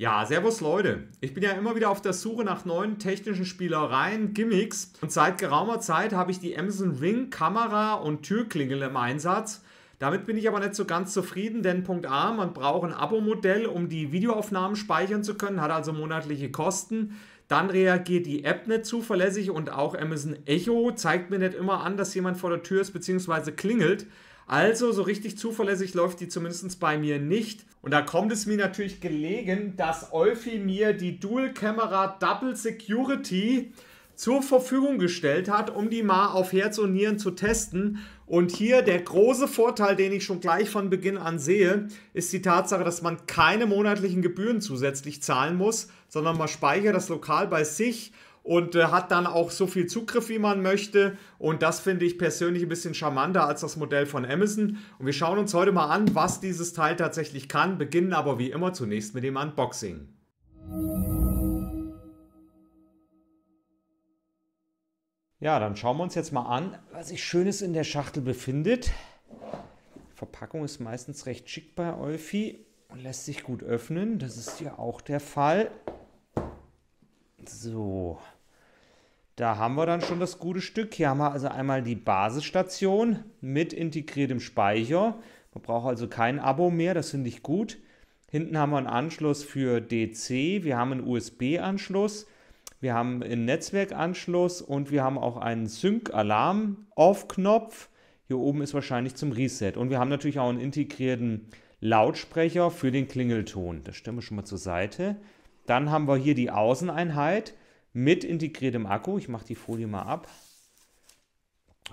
Ja, servus Leute. Ich bin ja immer wieder auf der Suche nach neuen technischen Spielereien, Gimmicks und seit geraumer Zeit habe ich die Amazon Ring Kamera und Türklingel im Einsatz. Damit bin ich aber nicht so ganz zufrieden, denn Punkt A, man braucht ein Abo-Modell, um die Videoaufnahmen speichern zu können, hat also monatliche Kosten. Dann reagiert die App nicht zuverlässig und auch Amazon Echo zeigt mir nicht immer an, dass jemand vor der Tür ist bzw. klingelt. Also so richtig zuverlässig läuft die zumindest bei mir nicht. Und da kommt es mir natürlich gelegen, dass Eufy mir die Dual Camera Double Security zur Verfügung gestellt hat, um die mal auf Herz und Nieren zu testen. Und hier der große Vorteil, den ich schon gleich von Beginn an sehe, ist die Tatsache, dass man keine monatlichen Gebühren zusätzlich zahlen muss, sondern man speichert das lokal bei sich und äh, hat dann auch so viel Zugriff, wie man möchte. Und das finde ich persönlich ein bisschen charmanter als das Modell von Amazon. Und wir schauen uns heute mal an, was dieses Teil tatsächlich kann, beginnen aber wie immer zunächst mit dem Unboxing. Ja, dann schauen wir uns jetzt mal an, was sich Schönes in der Schachtel befindet. Die Verpackung ist meistens recht schick bei Eufy und lässt sich gut öffnen. Das ist hier auch der Fall. So. Da haben wir dann schon das gute Stück. Hier haben wir also einmal die Basisstation mit integriertem Speicher. Man braucht also kein Abo mehr, das finde ich gut. Hinten haben wir einen Anschluss für DC, wir haben einen USB-Anschluss, wir haben einen Netzwerkanschluss und wir haben auch einen Sync-Alarm-Off-Knopf. Hier oben ist wahrscheinlich zum Reset. Und wir haben natürlich auch einen integrierten Lautsprecher für den Klingelton. Das stellen wir schon mal zur Seite. Dann haben wir hier die Außeneinheit mit integriertem Akku. Ich mache die Folie mal ab.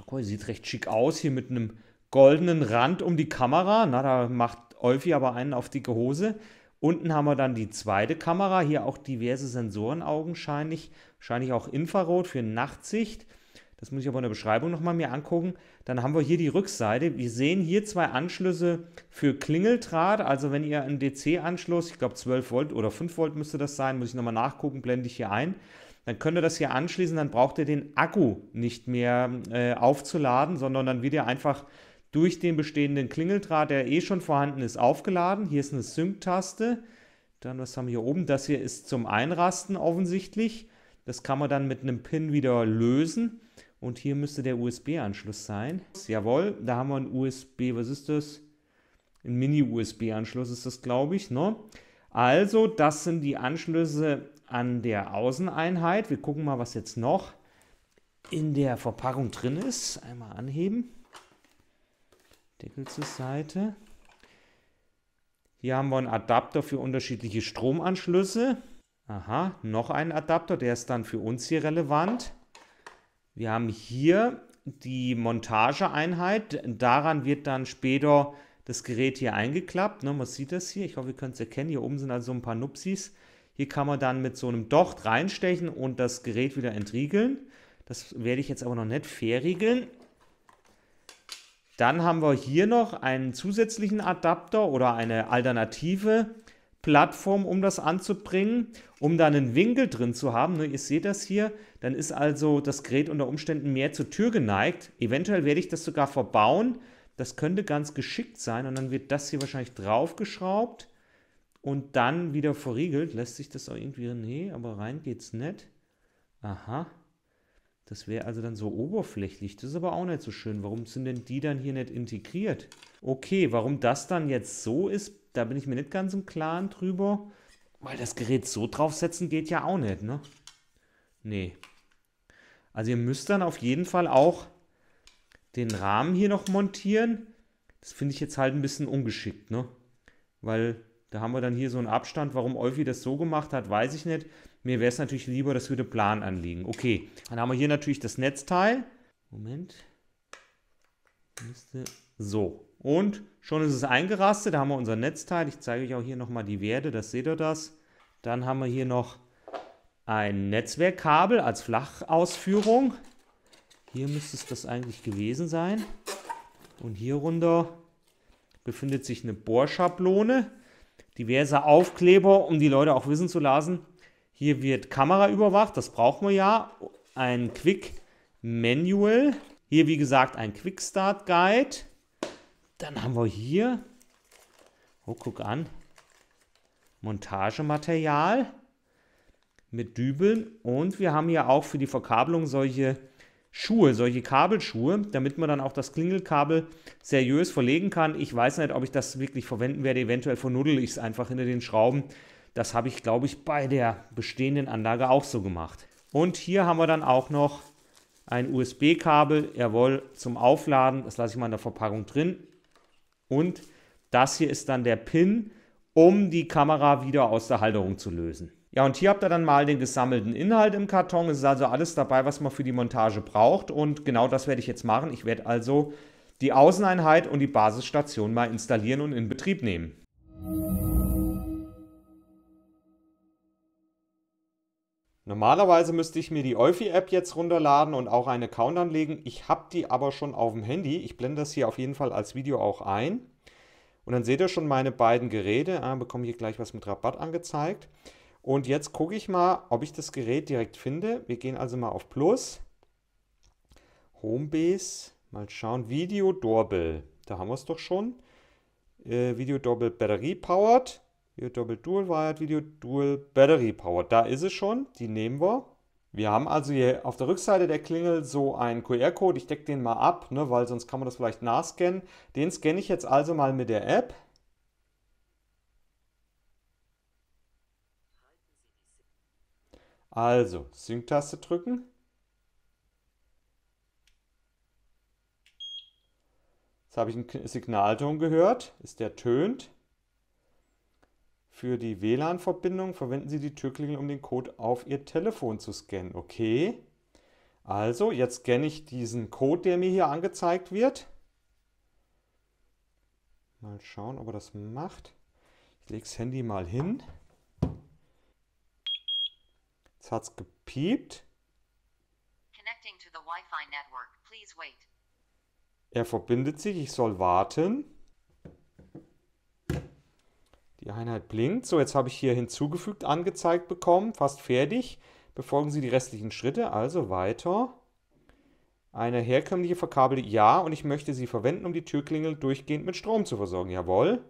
Okay, sieht recht schick aus hier mit einem goldenen Rand um die Kamera. Na, da macht Olfi aber einen auf dicke Hose. Unten haben wir dann die zweite Kamera, hier auch diverse Sensoren augenscheinlich, wahrscheinlich auch Infrarot für Nachtsicht. Das muss ich aber in der Beschreibung nochmal mir angucken. Dann haben wir hier die Rückseite. Wir sehen hier zwei Anschlüsse für Klingeldraht. Also wenn ihr einen DC-Anschluss, ich glaube 12 Volt oder 5 Volt müsste das sein, muss ich nochmal nachgucken, blende ich hier ein. Dann könnt ihr das hier anschließen, dann braucht ihr den Akku nicht mehr äh, aufzuladen, sondern dann wird ihr einfach durch den bestehenden Klingeldraht, der eh schon vorhanden ist, aufgeladen. Hier ist eine Sync-Taste. Dann, was haben wir hier oben? Das hier ist zum Einrasten offensichtlich. Das kann man dann mit einem Pin wieder lösen. Und hier müsste der USB-Anschluss sein. Jawohl, da haben wir einen USB, was ist das? Ein Mini-USB-Anschluss ist das, glaube ich, ne? Also, das sind die Anschlüsse an der Außeneinheit. Wir gucken mal, was jetzt noch in der Verpackung drin ist. Einmal anheben. Deckel zur Seite. Hier haben wir einen Adapter für unterschiedliche Stromanschlüsse. Aha, noch ein Adapter, der ist dann für uns hier relevant. Wir haben hier die Montageeinheit. Daran wird dann später das Gerät hier eingeklappt. Ne, man sieht das hier. Ich hoffe, ihr könnt es erkennen. Hier oben sind also ein paar Nupsis. Hier kann man dann mit so einem Docht reinstechen und das Gerät wieder entriegeln. Das werde ich jetzt aber noch nicht verriegeln. Dann haben wir hier noch einen zusätzlichen Adapter oder eine Alternative Plattform, um das anzubringen, um da einen Winkel drin zu haben. Ne, ihr seht das hier, dann ist also das Gerät unter Umständen mehr zur Tür geneigt. Eventuell werde ich das sogar verbauen. Das könnte ganz geschickt sein und dann wird das hier wahrscheinlich draufgeschraubt und dann wieder verriegelt. Lässt sich das auch irgendwie, nee, aber rein geht's nicht. Aha. Das wäre also dann so oberflächlich. Das ist aber auch nicht so schön. Warum sind denn die dann hier nicht integriert? Okay, warum das dann jetzt so ist, da bin ich mir nicht ganz im Klaren drüber. Weil das Gerät so draufsetzen geht ja auch nicht, ne? Nee. Also ihr müsst dann auf jeden Fall auch den Rahmen hier noch montieren. Das finde ich jetzt halt ein bisschen ungeschickt, ne? Weil da haben wir dann hier so einen Abstand. Warum Olfi das so gemacht hat, weiß ich nicht. Mir wäre es natürlich lieber, das würde plan anliegen. Okay, dann haben wir hier natürlich das Netzteil. Moment. So. Und schon ist es eingerastet. Da haben wir unser Netzteil. Ich zeige euch auch hier nochmal die Werte, das seht ihr das. Dann haben wir hier noch ein Netzwerkkabel als Flachausführung. Hier müsste es das eigentlich gewesen sein. Und hier runter befindet sich eine Bohrschablone, diverse Aufkleber, um die Leute auch wissen zu lassen. Hier wird Kamera überwacht, das brauchen wir ja. Ein Quick Manual. Hier wie gesagt ein Quick Start Guide. Dann haben wir hier, oh guck an, Montagematerial mit Dübeln und wir haben hier auch für die Verkabelung solche Schuhe, solche Kabelschuhe, damit man dann auch das Klingelkabel seriös verlegen kann. Ich weiß nicht, ob ich das wirklich verwenden werde, eventuell vernuddel ich es einfach hinter den Schrauben. Das habe ich, glaube ich, bei der bestehenden Anlage auch so gemacht. Und hier haben wir dann auch noch ein USB-Kabel, jawohl, zum Aufladen. Das lasse ich mal in der Verpackung drin. Und das hier ist dann der Pin, um die Kamera wieder aus der Halterung zu lösen. Ja, und hier habt ihr dann mal den gesammelten Inhalt im Karton. Es ist also alles dabei, was man für die Montage braucht. Und genau das werde ich jetzt machen. Ich werde also die Außeneinheit und die Basisstation mal installieren und in Betrieb nehmen. Normalerweise müsste ich mir die Eufy-App jetzt runterladen und auch einen Account anlegen. Ich habe die aber schon auf dem Handy. Ich blende das hier auf jeden Fall als Video auch ein. Und dann seht ihr schon meine beiden Geräte. Ah, bekomme hier gleich was mit Rabatt angezeigt. Und jetzt gucke ich mal, ob ich das Gerät direkt finde. Wir gehen also mal auf Plus. Homebase. Mal schauen. Video Dorbel. Da haben wir es doch schon. Äh, Video Dorbel Batterie Powered. Video Double Dual Wired, Video Dual Battery Power. Da ist es schon, die nehmen wir. Wir haben also hier auf der Rückseite der Klingel so einen QR-Code. Ich decke den mal ab, ne, weil sonst kann man das vielleicht nachscannen. Den scanne ich jetzt also mal mit der App. Also, Sync-Taste drücken. Jetzt habe ich einen Signalton gehört, ist der tönt. Für die WLAN-Verbindung verwenden Sie die Türklingel, um den Code auf Ihr Telefon zu scannen. Okay. Also, jetzt scanne ich diesen Code, der mir hier angezeigt wird. Mal schauen, ob er das macht. Ich lege das Handy mal hin. Jetzt hat es gepiept. Er verbindet sich, ich soll warten. Die Einheit blinkt. So, jetzt habe ich hier hinzugefügt angezeigt bekommen, fast fertig. Befolgen Sie die restlichen Schritte, also weiter. Eine herkömmliche Verkabelung. ja, und ich möchte sie verwenden, um die Türklingel durchgehend mit Strom zu versorgen. Jawohl.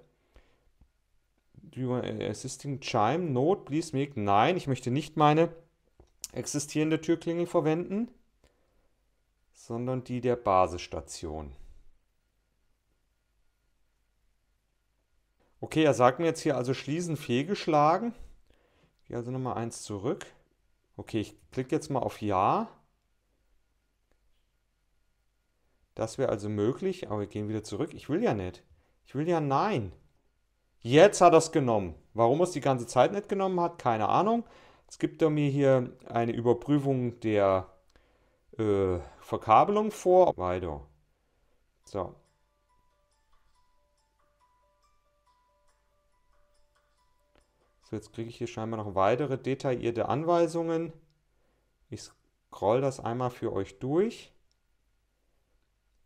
assisting Chime, Not, please make, nein, ich möchte nicht meine existierende Türklingel verwenden, sondern die der Basisstation. Okay, er sagt mir jetzt hier also schließen fehlgeschlagen. Ich gehe also nochmal eins zurück. Okay, ich klicke jetzt mal auf Ja. Das wäre also möglich, aber wir gehen wieder zurück. Ich will ja nicht. Ich will ja Nein. Jetzt hat er es genommen. Warum er es die ganze Zeit nicht genommen hat, keine Ahnung. Jetzt gibt er mir hier eine Überprüfung der äh, Verkabelung vor. Weiter. So, So, jetzt kriege ich hier scheinbar noch weitere detaillierte Anweisungen. Ich scroll das einmal für euch durch.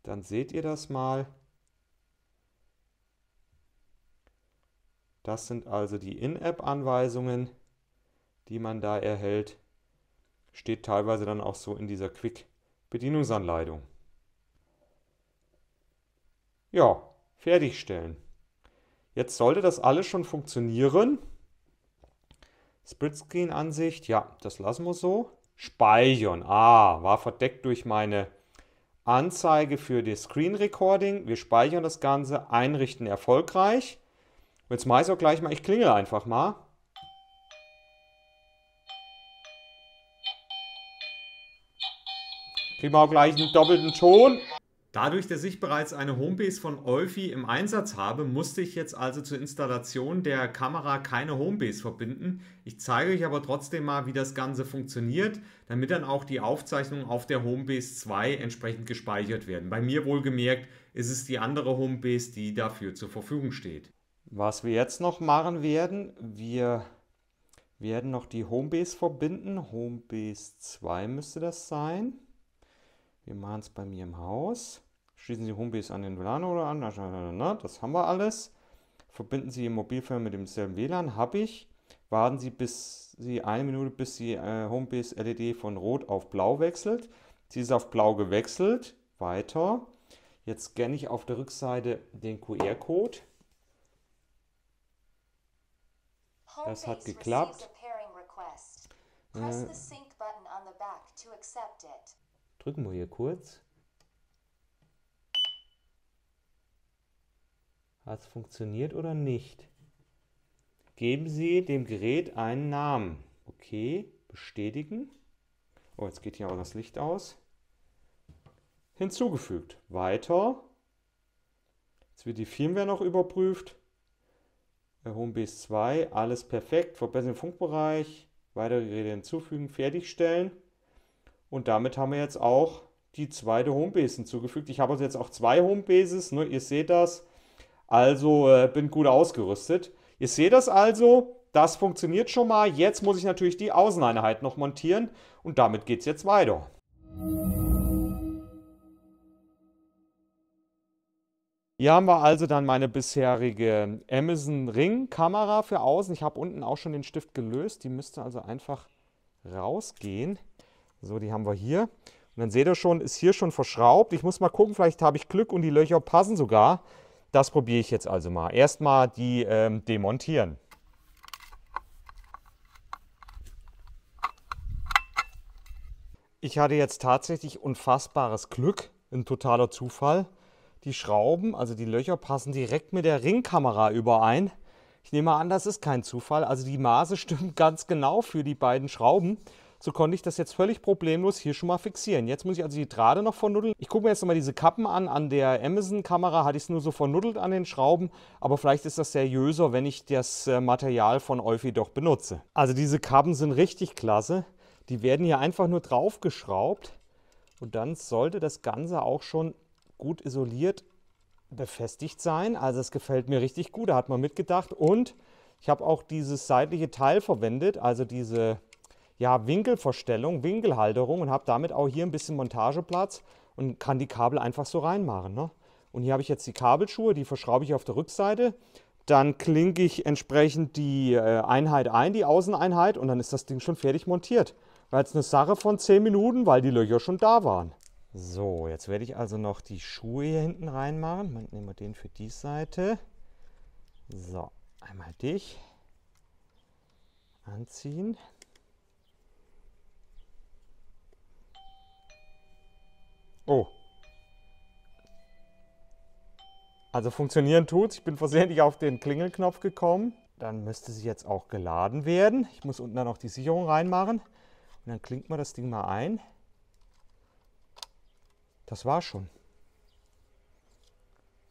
Dann seht ihr das mal. Das sind also die In-App-Anweisungen, die man da erhält. Steht teilweise dann auch so in dieser Quick-Bedienungsanleitung. Ja, fertigstellen. Jetzt sollte das alles schon funktionieren split ansicht ja, das lassen wir so. Speichern, ah, war verdeckt durch meine Anzeige für das Screen Recording. Wir speichern das Ganze, einrichten erfolgreich. Und jetzt mache ich es auch gleich mal, ich klingel einfach mal. Kriegen wir auch gleich einen doppelten Ton. Dadurch, dass ich bereits eine Homebase von Eufy im Einsatz habe, musste ich jetzt also zur Installation der Kamera keine Homebase verbinden. Ich zeige euch aber trotzdem mal, wie das Ganze funktioniert, damit dann auch die Aufzeichnungen auf der Homebase 2 entsprechend gespeichert werden. Bei mir wohlgemerkt ist es die andere Homebase, die dafür zur Verfügung steht. Was wir jetzt noch machen werden, wir werden noch die Homebase verbinden. Homebase 2 müsste das sein. Wir machen es bei mir im Haus. Schließen Sie Homebase an den WLAN oder an. Das haben wir alles. Verbinden Sie Ihr Mobilfilm mit demselben WLAN. Habe ich. Warten Sie bis Sie eine Minute, bis die Homebase äh, LED von Rot auf Blau wechselt. Sie ist auf Blau gewechselt. Weiter. Jetzt scanne ich auf der Rückseite den QR-Code. Das hat geklappt. Press äh. sync button back Äh, drücken wir hier kurz. Hat es funktioniert oder nicht? Geben Sie dem Gerät einen Namen. Okay, bestätigen. Oh, jetzt geht hier auch das Licht aus. Hinzugefügt. Weiter. Jetzt wird die Firmware noch überprüft. Homebase 2, alles perfekt. Verbessern den Funkbereich. Weitere Geräte hinzufügen. Fertigstellen. Und damit haben wir jetzt auch die zweite Homebase hinzugefügt. Ich habe also jetzt auch zwei Homebases, ne? ihr seht das. Also äh, bin gut ausgerüstet. Ihr seht das also, das funktioniert schon mal. Jetzt muss ich natürlich die Außeneinheit noch montieren und damit geht es jetzt weiter. Hier haben wir also dann meine bisherige Amazon Ring Kamera für außen. Ich habe unten auch schon den Stift gelöst. Die müsste also einfach rausgehen. So, die haben wir hier. Und dann seht ihr schon, ist hier schon verschraubt. Ich muss mal gucken, vielleicht habe ich Glück und die Löcher passen sogar. Das probiere ich jetzt also mal. Erstmal die ähm, demontieren. Ich hatte jetzt tatsächlich unfassbares Glück, ein totaler Zufall. Die Schrauben, also die Löcher, passen direkt mit der Ringkamera überein. Ich nehme an, das ist kein Zufall. Also die Maße stimmen ganz genau für die beiden Schrauben so konnte ich das jetzt völlig problemlos hier schon mal fixieren. Jetzt muss ich also die Drahte noch vernuddeln. Ich gucke mir jetzt nochmal diese Kappen an. An der Amazon-Kamera hatte ich es nur so vernuddelt an den Schrauben, aber vielleicht ist das seriöser, wenn ich das äh, Material von Eufy doch benutze. Also diese Kappen sind richtig klasse. Die werden hier einfach nur draufgeschraubt und dann sollte das Ganze auch schon gut isoliert befestigt sein. Also es gefällt mir richtig gut, da hat man mitgedacht. Und ich habe auch dieses seitliche Teil verwendet, also diese ja, Winkelverstellung, Winkelhalterung und habe damit auch hier ein bisschen Montageplatz und kann die Kabel einfach so reinmachen. Ne? Und hier habe ich jetzt die Kabelschuhe, die verschraube ich auf der Rückseite. Dann klinke ich entsprechend die äh, Einheit ein, die Außeneinheit, und dann ist das Ding schon fertig montiert. War jetzt eine Sache von 10 Minuten, weil die Löcher schon da waren. So, jetzt werde ich also noch die Schuhe hier hinten reinmachen. Dann nehmen wir den für die Seite. So, einmal dich. Anziehen. Oh. Also funktionieren tut's. Ich bin versehentlich auf den Klingelknopf gekommen. Dann müsste sie jetzt auch geladen werden. Ich muss unten dann noch die Sicherung reinmachen. Und dann klingt man das Ding mal ein. Das war schon.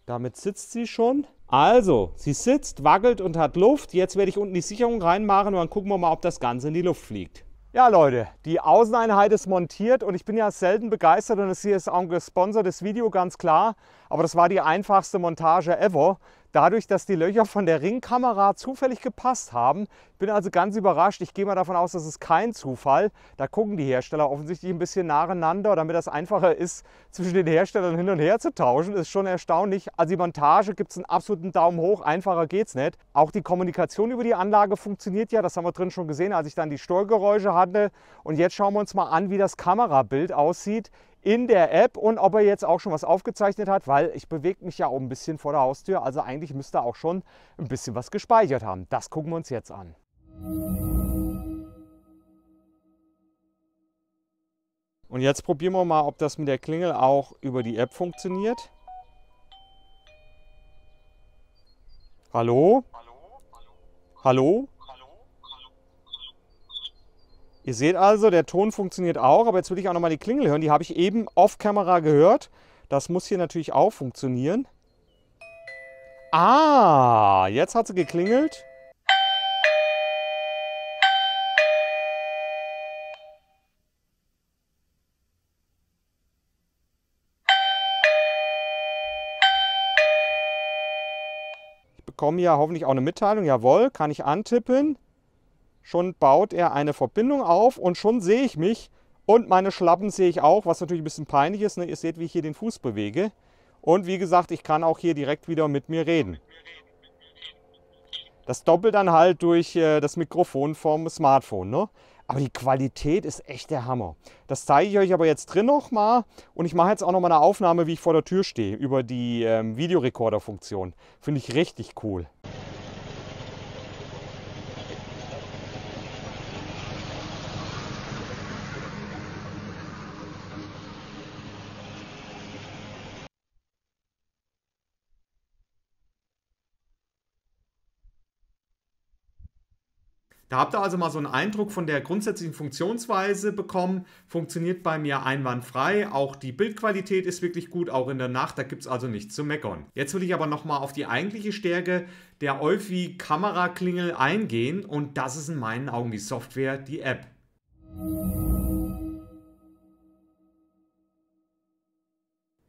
Damit sitzt sie schon. Also, sie sitzt, wackelt und hat Luft. Jetzt werde ich unten die Sicherung reinmachen und dann gucken wir mal, ob das Ganze in die Luft fliegt. Ja Leute, die Außeneinheit ist montiert und ich bin ja selten begeistert und es hier ist auch ein gesponsertes Video, ganz klar. Aber das war die einfachste Montage ever. Dadurch, dass die Löcher von der Ringkamera zufällig gepasst haben, bin also ganz überrascht. Ich gehe mal davon aus, das ist kein Zufall. Da gucken die Hersteller offensichtlich ein bisschen nacheinander, damit das einfacher ist, zwischen den Herstellern hin und her zu tauschen. Ist schon erstaunlich. Also die Montage gibt es einen absoluten Daumen hoch. Einfacher geht's nicht. Auch die Kommunikation über die Anlage funktioniert ja. Das haben wir drin schon gesehen, als ich dann die Störgeräusche hatte. Und jetzt schauen wir uns mal an, wie das Kamerabild aussieht in der App und ob er jetzt auch schon was aufgezeichnet hat, weil ich bewege mich ja auch ein bisschen vor der Haustür. Also eigentlich müsste er auch schon ein bisschen was gespeichert haben. Das gucken wir uns jetzt an. Und jetzt probieren wir mal, ob das mit der Klingel auch über die App funktioniert. Hallo? Hallo? Hallo? Hallo? Ihr seht also, der Ton funktioniert auch, aber jetzt will ich auch nochmal die Klingel hören. Die habe ich eben off-Kamera gehört. Das muss hier natürlich auch funktionieren. Ah, jetzt hat sie geklingelt. Ich bekomme ja hoffentlich auch eine Mitteilung. Jawohl, kann ich antippen. Schon baut er eine Verbindung auf und schon sehe ich mich und meine Schlappen sehe ich auch, was natürlich ein bisschen peinlich ist. Ne? Ihr seht, wie ich hier den Fuß bewege. Und wie gesagt, ich kann auch hier direkt wieder mit mir reden. Das doppelt dann halt durch äh, das Mikrofon vom Smartphone. Ne? Aber die Qualität ist echt der Hammer. Das zeige ich euch aber jetzt drin nochmal. Und ich mache jetzt auch nochmal eine Aufnahme, wie ich vor der Tür stehe, über die ähm, Videorekorder-Funktion. Finde ich richtig cool. Da habt ihr also mal so einen Eindruck von der grundsätzlichen Funktionsweise bekommen. Funktioniert bei mir einwandfrei. Auch die Bildqualität ist wirklich gut, auch in der Nacht. Da gibt es also nichts zu meckern. Jetzt will ich aber nochmal auf die eigentliche Stärke der Eufy Kameraklingel eingehen. Und das ist in meinen Augen die Software, die App.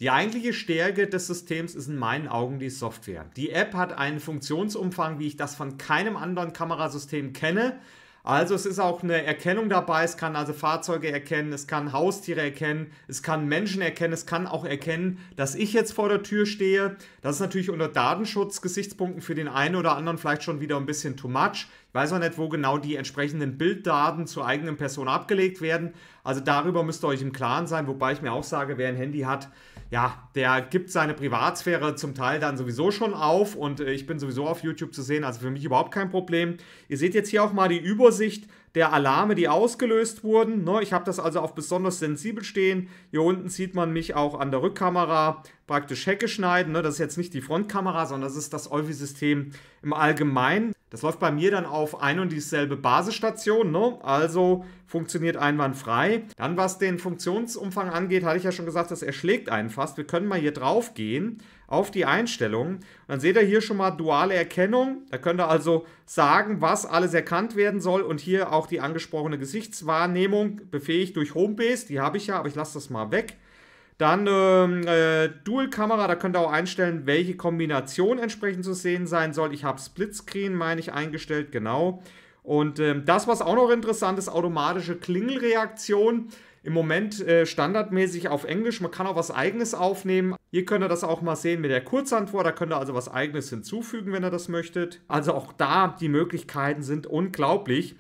Die eigentliche Stärke des Systems ist in meinen Augen die Software. Die App hat einen Funktionsumfang, wie ich das von keinem anderen Kamerasystem kenne. Also es ist auch eine Erkennung dabei, es kann also Fahrzeuge erkennen, es kann Haustiere erkennen, es kann Menschen erkennen, es kann auch erkennen, dass ich jetzt vor der Tür stehe. Das ist natürlich unter Datenschutzgesichtspunkten für den einen oder anderen vielleicht schon wieder ein bisschen too much weiß auch nicht, wo genau die entsprechenden Bilddaten zur eigenen Person abgelegt werden. Also darüber müsst ihr euch im Klaren sein, wobei ich mir auch sage, wer ein Handy hat, ja, der gibt seine Privatsphäre zum Teil dann sowieso schon auf und äh, ich bin sowieso auf YouTube zu sehen, also für mich überhaupt kein Problem. Ihr seht jetzt hier auch mal die Übersicht der Alarme, die ausgelöst wurden. Ne? Ich habe das also auf besonders sensibel stehen. Hier unten sieht man mich auch an der Rückkamera praktisch Hecke schneiden. Ne? Das ist jetzt nicht die Frontkamera, sondern das ist das Olfi-System im Allgemeinen. Das läuft bei mir dann auf ein und dieselbe Basisstation, ne? also funktioniert einwandfrei. Dann was den Funktionsumfang angeht, hatte ich ja schon gesagt, das erschlägt einen fast. Wir können mal hier drauf gehen auf die Einstellungen. Und dann seht ihr hier schon mal duale Erkennung. Da könnt ihr also sagen, was alles erkannt werden soll. Und hier auch die angesprochene Gesichtswahrnehmung, befähigt durch Homebase. Die habe ich ja, aber ich lasse das mal weg. Dann ähm, äh, Dual-Kamera, da könnt ihr auch einstellen, welche Kombination entsprechend zu sehen sein soll. Ich habe Splitscreen, meine ich, eingestellt, genau. Und ähm, das, was auch noch interessant ist, automatische Klingelreaktion im Moment äh, standardmäßig auf Englisch. Man kann auch was eigenes aufnehmen. Ihr könnt das auch mal sehen mit der Kurzantwort. Da könnt ihr also was eigenes hinzufügen, wenn ihr das möchtet. Also auch da, die Möglichkeiten sind unglaublich.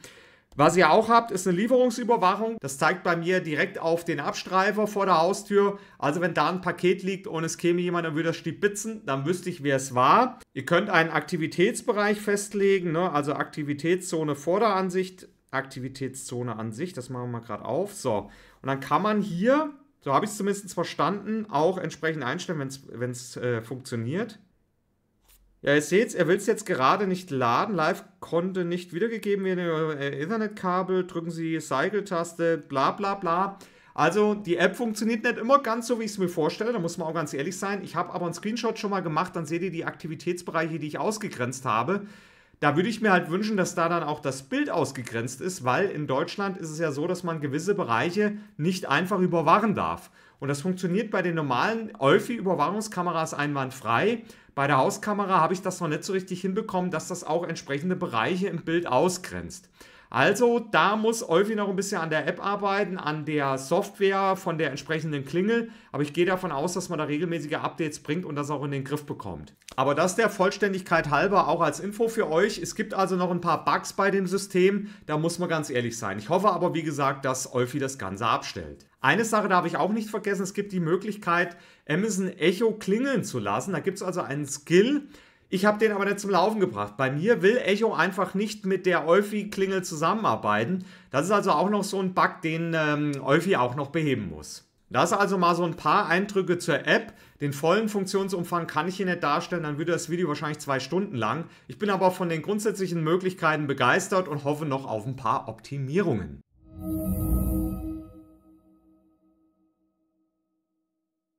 Was ihr auch habt, ist eine Lieferungsüberwachung. Das zeigt bei mir direkt auf den Abstreifer vor der Haustür. Also wenn da ein Paket liegt und es käme jemand und würde das stibitzen, dann wüsste ich, wer es war. Ihr könnt einen Aktivitätsbereich festlegen, ne? also Aktivitätszone Vorderansicht, Aktivitätszone an sich. Das machen wir mal gerade auf. So, und dann kann man hier, so habe ich es zumindest verstanden, auch entsprechend einstellen, wenn es äh, funktioniert. Ja, ihr seht, er will es jetzt gerade nicht laden. Live konnte nicht wiedergegeben werden über Ethernet-Kabel. Äh, Drücken Sie Cycle-Taste, bla bla bla. Also, die App funktioniert nicht immer ganz so, wie ich es mir vorstelle. Da muss man auch ganz ehrlich sein. Ich habe aber einen Screenshot schon mal gemacht. Dann seht ihr die Aktivitätsbereiche, die ich ausgegrenzt habe da würde ich mir halt wünschen, dass da dann auch das Bild ausgegrenzt ist, weil in Deutschland ist es ja so, dass man gewisse Bereiche nicht einfach überwachen darf. Und das funktioniert bei den normalen Eulfi-Überwachungskameras einwandfrei. Bei der Hauskamera habe ich das noch nicht so richtig hinbekommen, dass das auch entsprechende Bereiche im Bild ausgrenzt. Also da muss Olfi noch ein bisschen an der App arbeiten, an der Software von der entsprechenden Klingel. Aber ich gehe davon aus, dass man da regelmäßige Updates bringt und das auch in den Griff bekommt. Aber das der Vollständigkeit halber auch als Info für euch. Es gibt also noch ein paar Bugs bei dem System. Da muss man ganz ehrlich sein. Ich hoffe aber, wie gesagt, dass Olfi das Ganze abstellt. Eine Sache da habe ich auch nicht vergessen, es gibt die Möglichkeit, Amazon Echo klingeln zu lassen. Da gibt es also einen Skill, ich habe den aber nicht zum Laufen gebracht. Bei mir will Echo einfach nicht mit der Eufy-Klingel zusammenarbeiten. Das ist also auch noch so ein Bug, den ähm, Eufy auch noch beheben muss. Das also mal so ein paar Eindrücke zur App. Den vollen Funktionsumfang kann ich hier nicht darstellen, dann würde das Video wahrscheinlich zwei Stunden lang. Ich bin aber von den grundsätzlichen Möglichkeiten begeistert und hoffe noch auf ein paar Optimierungen.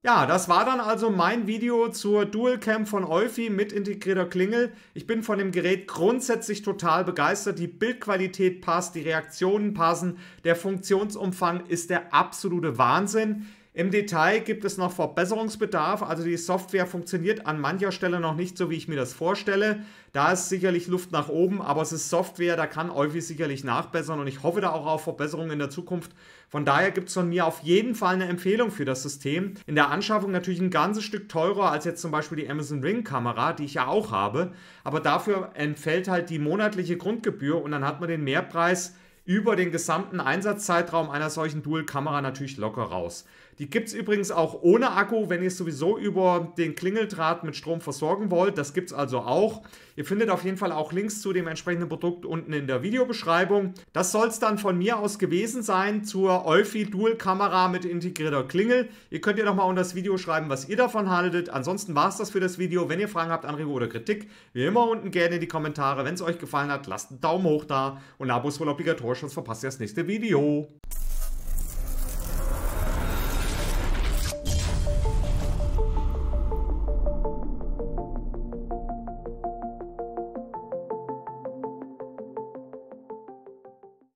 Ja, das war dann also mein Video zur Dualcam von Eufy mit integrierter Klingel. Ich bin von dem Gerät grundsätzlich total begeistert. Die Bildqualität passt, die Reaktionen passen, der Funktionsumfang ist der absolute Wahnsinn. Im Detail gibt es noch Verbesserungsbedarf, also die Software funktioniert an mancher Stelle noch nicht so, wie ich mir das vorstelle. Da ist sicherlich Luft nach oben, aber es ist Software, da kann Eufy sicherlich nachbessern und ich hoffe da auch auf Verbesserungen in der Zukunft. Von daher gibt es von mir auf jeden Fall eine Empfehlung für das System. In der Anschaffung natürlich ein ganzes Stück teurer als jetzt zum Beispiel die Amazon Ring Kamera, die ich ja auch habe, aber dafür entfällt halt die monatliche Grundgebühr und dann hat man den Mehrpreis über den gesamten Einsatzzeitraum einer solchen Dual-Kamera natürlich locker raus. Die gibt es übrigens auch ohne Akku, wenn ihr es sowieso über den Klingeldraht mit Strom versorgen wollt. Das gibt es also auch. Ihr findet auf jeden Fall auch Links zu dem entsprechenden Produkt unten in der Videobeschreibung. Das soll es dann von mir aus gewesen sein zur Eufy Dual Kamera mit integrierter Klingel. Ihr könnt ja nochmal unter das Video schreiben, was ihr davon haltet. Ansonsten war es das für das Video. Wenn ihr Fragen habt, Anregungen oder Kritik, wie immer unten gerne in die Kommentare. Wenn es euch gefallen hat, lasst einen Daumen hoch da und Abos wohl obligatorisch, sonst verpasst ihr das nächste Video.